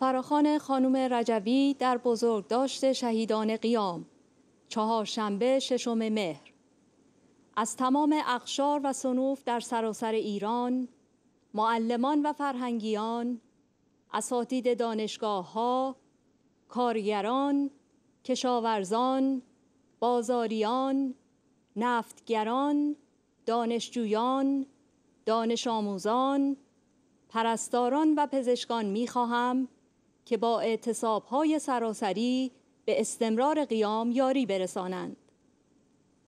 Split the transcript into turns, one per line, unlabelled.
فراخان خانم رجوی در بزرگداشت شهیدان قیام چهارشنبه ششم مهر از تمام اقشار و صنوف در سراسر ایران معلمان و فرهنگیان اساتید دانشگاه ها کارگران کشاورزان بازاریان نفتگران دانشجویان دانش آموزان پرستاران و پزشکان می خواهم که با های سراسری به استمرار قیام یاری برسانند.